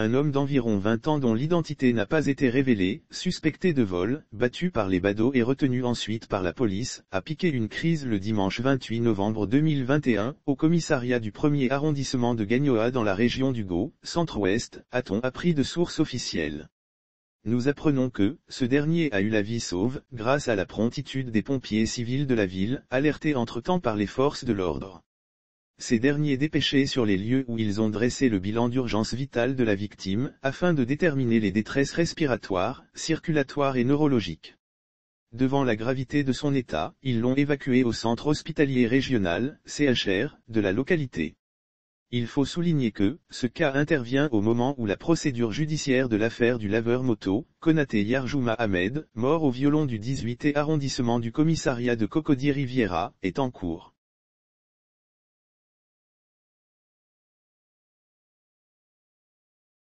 un homme d'environ 20 ans dont l'identité n'a pas été révélée, suspecté de vol, battu par les badauds et retenu ensuite par la police, a piqué une crise le dimanche 28 novembre 2021, au commissariat du premier arrondissement de Gagnoa dans la région du Gau, centre-ouest, a-t-on appris de sources officielles. Nous apprenons que, ce dernier a eu la vie sauve, grâce à la promptitude des pompiers civils de la ville, alertés entre-temps par les forces de l'ordre. Ces derniers dépêchés sur les lieux où ils ont dressé le bilan d'urgence vitale de la victime, afin de déterminer les détresses respiratoires, circulatoires et neurologiques. Devant la gravité de son état, ils l'ont évacué au centre hospitalier régional, CHR, de la localité. Il faut souligner que, ce cas intervient au moment où la procédure judiciaire de l'affaire du laveur moto, Konate Yarjouma Ahmed, mort au violon du 18e arrondissement du commissariat de Cocody Riviera, est en cours.